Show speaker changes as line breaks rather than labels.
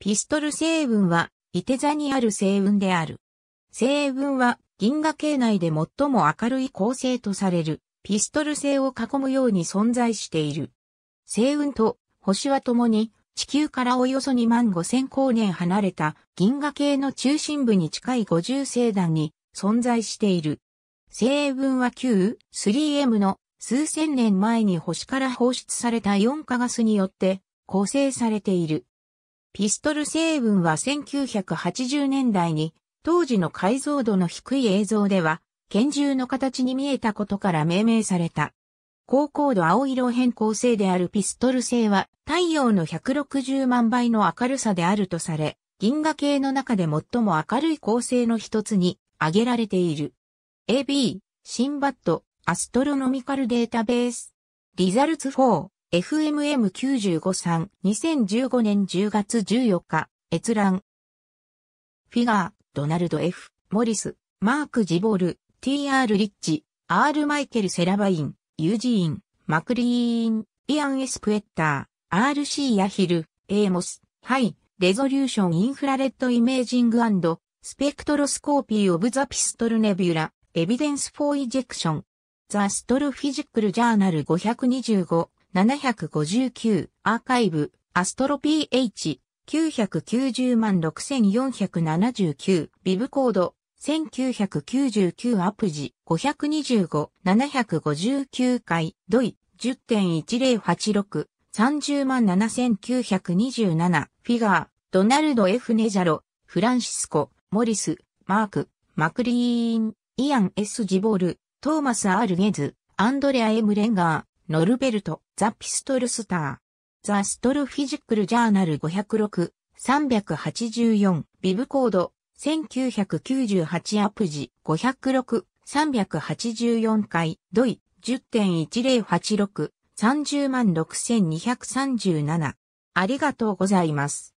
ピストル星雲は、伊手座にある星雲である。星雲は、銀河系内で最も明るい恒星とされる、ピストル星を囲むように存在している。星雲と星は共に、地球からおよそ2万5千光年離れた銀河系の中心部に近い五十星団に存在している。星雲は旧 3M の数千年前に星から放出された4カガスによって構成されている。ピストル成分は1980年代に当時の解像度の低い映像では拳銃の形に見えたことから命名された。高高度青色変更性であるピストル性は太陽の160万倍の明るさであるとされ、銀河系の中で最も明るい構成の一つに挙げられている。AB、シンバット、アストロノミカルデータベース。リザルツ4、FMM953、2015年10月14日、閲覧。フィガー、ドナルド F、モリス、マーク・ジボール、TR・ リッチ、R・ マイケル・セラバイン、ユージーン、マクリーン、イアン・エスプエッター、RC・ ヤヒル、エーモス、ハイ、レゾリューション・インフラレッド・イメージングスペクトロスコーピー・オブ・ザ・ピストル・ネビュラ、エビデンス・フォー・イジェクション、ザ・ストロフィジックル・ジャーナル525、759アーカイブアストロ PH 990万6479ビブコード1999アプジ525-759回ドイ10.1086 30万7927フィガードナルド・ F・ ネジャロフランシスコ・モリス・マーク・マクリーンイアン・ S・ ジボールトーマス・アール・ゲズアンドレア・エム・レンガーノルベルト・ザ・ピストルスター。ザ・ストルフィジックル・ジャーナル506、384、ビブコード、1998アプジ、506、384回、ドイ、10.1086、306237。ありがとうございます。